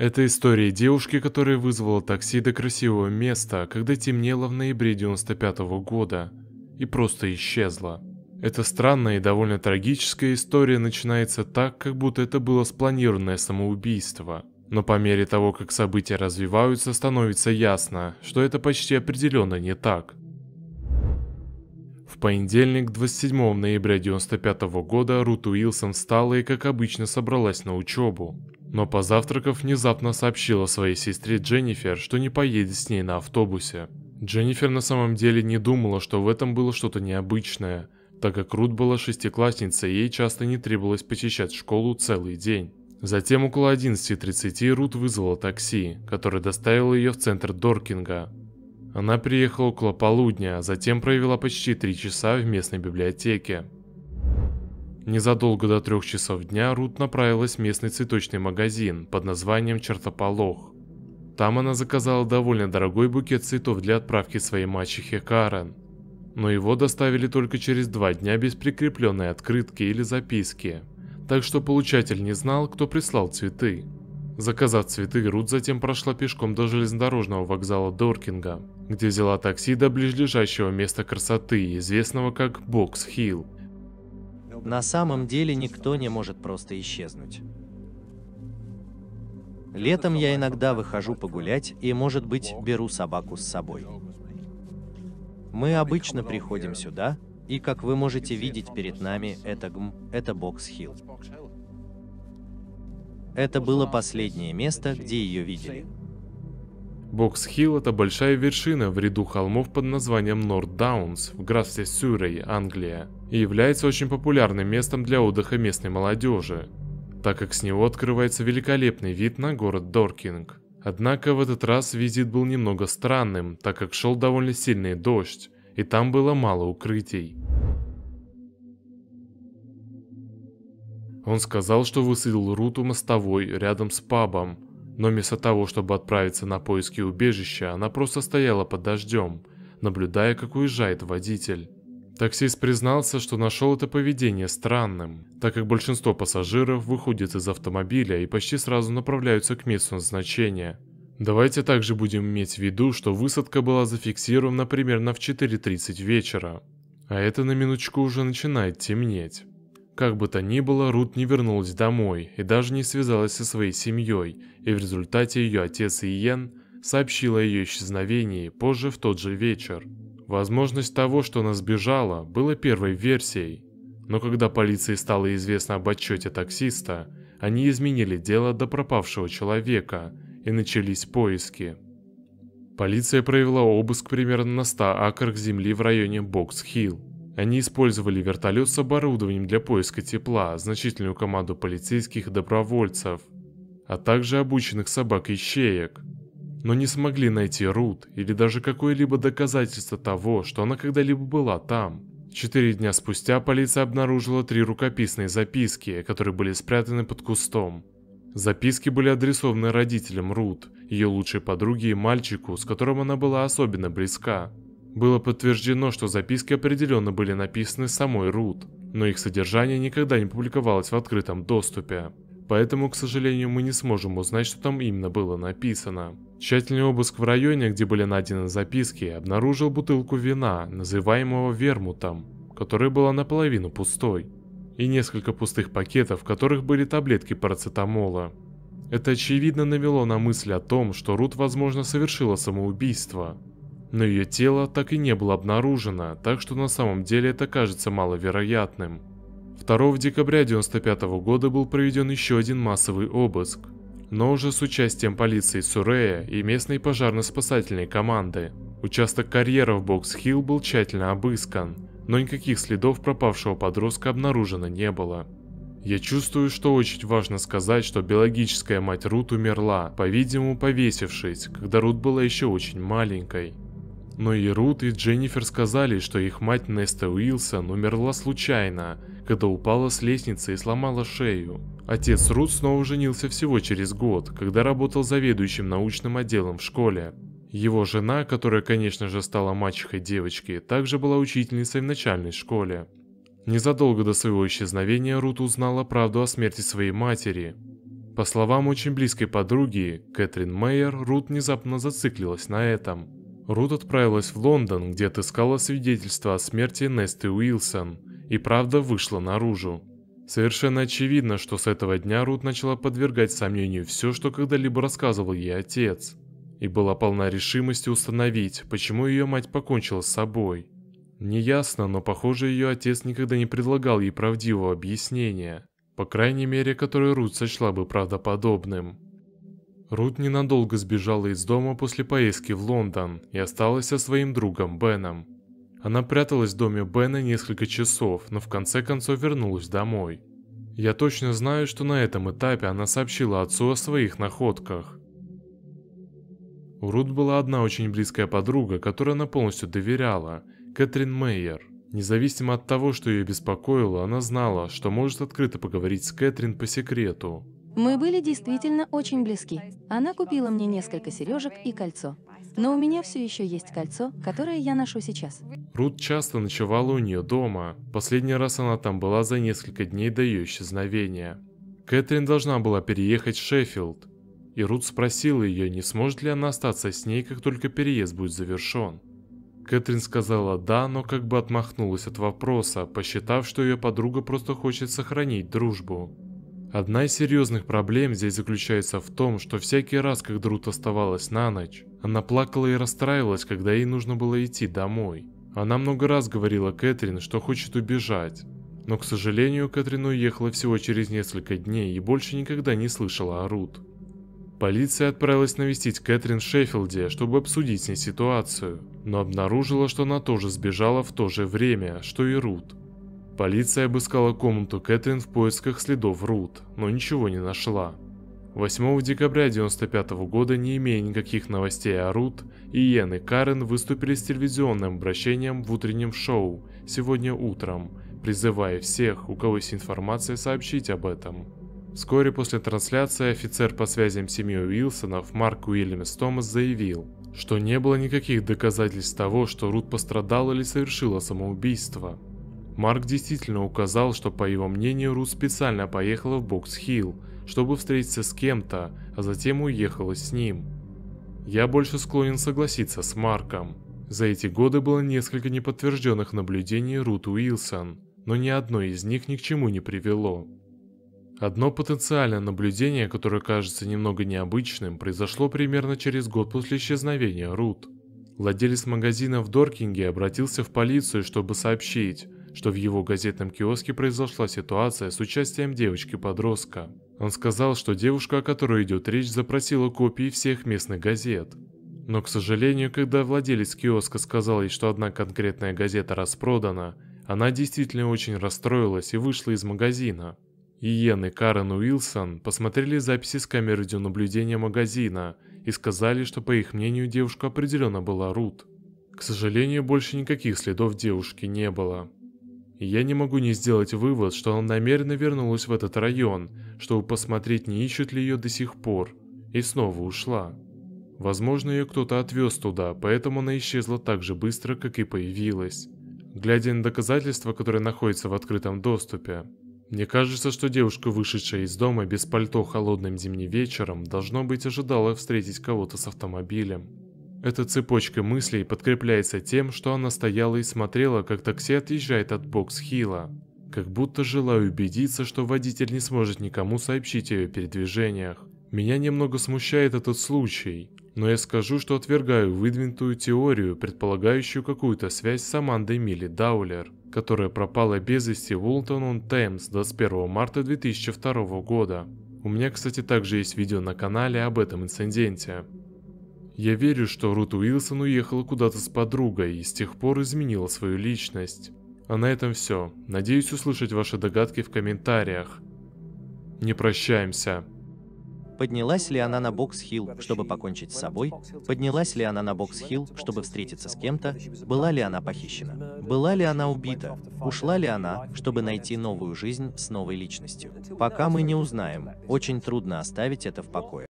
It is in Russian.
Это история девушки, которая вызвала такси до красивого места, когда темнело в ноябре 95 года, и просто исчезла. Эта странная и довольно трагическая история начинается так, как будто это было спланированное самоубийство. Но по мере того, как события развиваются, становится ясно, что это почти определенно не так. В понедельник, 27 ноября 1995 года, Рут Уилсон встала и, как обычно, собралась на учебу. Но позавтракав, внезапно сообщила своей сестре Дженнифер, что не поедет с ней на автобусе. Дженнифер на самом деле не думала, что в этом было что-то необычное, так как Рут была шестиклассницей, ей часто не требовалось посещать школу целый день. Затем около 11.30 Рут вызвала такси, которое доставило ее в центр Доркинга. Она приехала около полудня, а затем провела почти три часа в местной библиотеке. Незадолго до трех часов дня Рут направилась в местный цветочный магазин под названием «Чертополох». Там она заказала довольно дорогой букет цветов для отправки своей мачехе Карен. Но его доставили только через два дня без прикрепленной открытки или записки. Так что получатель не знал, кто прислал цветы. Заказав цветы, Рут затем прошла пешком до железнодорожного вокзала Доркинга, где взяла такси до ближайшего места красоты, известного как Бокс Хилл, на самом деле никто не может просто исчезнуть. Летом я иногда выхожу погулять и, может быть, беру собаку с собой. Мы обычно приходим сюда, и, как вы можете видеть перед нами, это ГМ, это Бокс Хилл. Это было последнее место, где ее видели. Бокс-Хилл – это большая вершина в ряду холмов под названием Норт Даунс в графстве Сюррей, Англия, и является очень популярным местом для отдыха местной молодежи, так как с него открывается великолепный вид на город Доркинг. Однако в этот раз визит был немного странным, так как шел довольно сильный дождь, и там было мало укрытий. Он сказал, что высадил Руту мостовой рядом с пабом – но вместо того, чтобы отправиться на поиски убежища, она просто стояла под дождем, наблюдая, как уезжает водитель. Таксист признался, что нашел это поведение странным, так как большинство пассажиров выходит из автомобиля и почти сразу направляются к месту назначения. Давайте также будем иметь в виду, что высадка была зафиксирована примерно в 4.30 вечера, а это на минуточку уже начинает темнеть. Как бы то ни было, Рут не вернулась домой и даже не связалась со своей семьей, и в результате ее отец Иен сообщил о ее исчезновении позже в тот же вечер. Возможность того, что она сбежала, была первой версией, но когда полиции стало известно об отчете таксиста, они изменили дело до пропавшего человека и начались поиски. Полиция провела обыск примерно на 100 акрах земли в районе Бокс-Хилл. Они использовали вертолет с оборудованием для поиска тепла, значительную команду полицейских и добровольцев, а также обученных собак и щеек. Но не смогли найти Рут или даже какое-либо доказательство того, что она когда-либо была там. Четыре дня спустя полиция обнаружила три рукописные записки, которые были спрятаны под кустом. Записки были адресованы родителям Рут, ее лучшей подруге и мальчику, с которым она была особенно близка. Было подтверждено, что записки определенно были написаны самой Рут, но их содержание никогда не публиковалось в открытом доступе. Поэтому, к сожалению, мы не сможем узнать, что там именно было написано. Тщательный обыск в районе, где были найдены записки, обнаружил бутылку вина, называемого вермутом, которая была наполовину пустой, и несколько пустых пакетов, в которых были таблетки парацетамола. Это очевидно навело на мысль о том, что Рут, возможно, совершила самоубийство, но ее тело так и не было обнаружено, так что на самом деле это кажется маловероятным. 2 декабря 1995 года был проведен еще один массовый обыск, но уже с участием полиции Сурея и местной пожарно-спасательной команды. Участок карьера в Бокс-Хилл был тщательно обыскан, но никаких следов пропавшего подростка обнаружено не было. Я чувствую, что очень важно сказать, что биологическая мать Рут умерла, по-видимому повесившись, когда Рут была еще очень маленькой. Но и Рут, и Дженнифер сказали, что их мать Неста Уилсон умерла случайно, когда упала с лестницы и сломала шею. Отец Рут снова женился всего через год, когда работал заведующим научным отделом в школе. Его жена, которая, конечно же, стала мачехой девочки, также была учительницей в начальной школе. Незадолго до своего исчезновения Рут узнала правду о смерти своей матери. По словам очень близкой подруги, Кэтрин Мейер, Рут внезапно зациклилась на этом – Рут отправилась в Лондон, где отыскала свидетельство о смерти Несты Уилсон, и правда вышла наружу. Совершенно очевидно, что с этого дня Рут начала подвергать сомнению все, что когда-либо рассказывал ей отец, и была полна решимости установить, почему ее мать покончила с собой. Неясно, но похоже, ее отец никогда не предлагал ей правдивого объяснения, по крайней мере, которое Рут сочла бы правдоподобным. Рут ненадолго сбежала из дома после поездки в Лондон и осталась со своим другом Беном. Она пряталась в доме Бена несколько часов, но в конце концов вернулась домой. Я точно знаю, что на этом этапе она сообщила отцу о своих находках. У Рут была одна очень близкая подруга, которой она полностью доверяла – Кэтрин Мейер. Независимо от того, что ее беспокоило, она знала, что может открыто поговорить с Кэтрин по секрету – мы были действительно очень близки. Она купила мне несколько сережек и кольцо. Но у меня все еще есть кольцо, которое я ношу сейчас. Рут часто ночевала у нее дома. Последний раз она там была за несколько дней до ее исчезновения. Кэтрин должна была переехать в Шеффилд. И Рут спросила ее, не сможет ли она остаться с ней, как только переезд будет завершен. Кэтрин сказала «да», но как бы отмахнулась от вопроса, посчитав, что ее подруга просто хочет сохранить дружбу. Одна из серьезных проблем здесь заключается в том, что всякий раз, когда Рут оставалась на ночь, она плакала и расстраивалась, когда ей нужно было идти домой. Она много раз говорила Кэтрин, что хочет убежать. Но, к сожалению, Кэтрин уехала всего через несколько дней и больше никогда не слышала о Рут. Полиция отправилась навестить Кэтрин в Шеффилде, чтобы обсудить с ней ситуацию, но обнаружила, что она тоже сбежала в то же время, что и Рут. Полиция обыскала комнату Кэтрин в поисках следов Рут, но ничего не нашла. 8 декабря 1995 года, не имея никаких новостей о Рут, Иен и Карен выступили с телевизионным обращением в утреннем шоу «Сегодня утром», призывая всех, у кого есть информация, сообщить об этом. Вскоре после трансляции офицер по связям семьи Уилсонов Марк Уильямс Томас заявил, что не было никаких доказательств того, что Рут пострадала или совершила самоубийство, Марк действительно указал, что по его мнению Рут специально поехала в Бокс-Хилл, чтобы встретиться с кем-то, а затем уехала с ним. Я больше склонен согласиться с Марком. За эти годы было несколько неподтвержденных наблюдений Рут Уилсон, но ни одно из них ни к чему не привело. Одно потенциальное наблюдение, которое кажется немного необычным, произошло примерно через год после исчезновения Рут. Владелец магазина в Доркинге обратился в полицию, чтобы сообщить, что в его газетном киоске произошла ситуация с участием девочки-подростка. Он сказал, что девушка, о которой идет речь, запросила копии всех местных газет. Но, к сожалению, когда владелец киоска сказал ей, что одна конкретная газета распродана, она действительно очень расстроилась и вышла из магазина. Иен и Карен Уилсон посмотрели записи с камер видеонаблюдения магазина и сказали, что, по их мнению, девушка определенно была Рут. К сожалению, больше никаких следов девушки не было. Я не могу не сделать вывод, что она намеренно вернулась в этот район, чтобы посмотреть, не ищут ли ее до сих пор, и снова ушла. Возможно, ее кто-то отвез туда, поэтому она исчезла так же быстро, как и появилась. Глядя на доказательства, которые находятся в открытом доступе, мне кажется, что девушка, вышедшая из дома без пальто холодным зимним вечером, должно быть ожидала встретить кого-то с автомобилем. Эта цепочка мыслей подкрепляется тем, что она стояла и смотрела, как такси отъезжает от бокс Хила, Как будто желая убедиться, что водитель не сможет никому сообщить о ее передвижениях. Меня немного смущает этот случай, но я скажу, что отвергаю выдвинутую теорию, предполагающую какую-то связь с Амандой Милли Даулер, которая пропала без вести в Ултон-он-Темс 21 марта 2002 года. У меня, кстати, также есть видео на канале об этом инциденте. Я верю, что Рут Уилсон уехала куда-то с подругой и с тех пор изменила свою личность. А на этом все. Надеюсь услышать ваши догадки в комментариях. Не прощаемся. Поднялась ли она на бокс-хилл, чтобы покончить с собой? Поднялась ли она на бокс-хилл, чтобы встретиться с кем-то? Была ли она похищена? Была ли она убита? Ушла ли она, чтобы найти новую жизнь с новой личностью? Пока мы не узнаем, очень трудно оставить это в покое.